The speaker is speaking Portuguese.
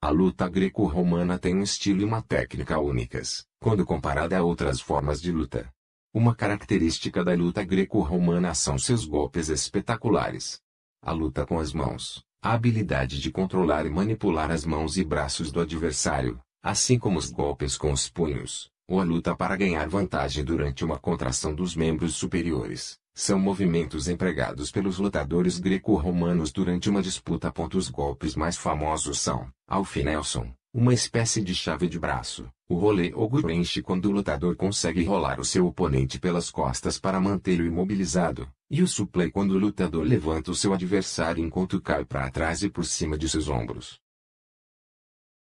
A luta greco-romana tem um estilo e uma técnica únicas, quando comparada a outras formas de luta. Uma característica da luta greco-romana são seus golpes espetaculares. A luta com as mãos, a habilidade de controlar e manipular as mãos e braços do adversário, assim como os golpes com os punhos, ou a luta para ganhar vantagem durante uma contração dos membros superiores, são movimentos empregados pelos lutadores greco-romanos durante uma disputa. Os golpes mais famosos são Alfinelson, uma espécie de chave de braço, o rolê ou gurenche quando o lutador consegue rolar o seu oponente pelas costas para mantê-lo imobilizado, e o suplei quando o lutador levanta o seu adversário enquanto cai para trás e por cima de seus ombros.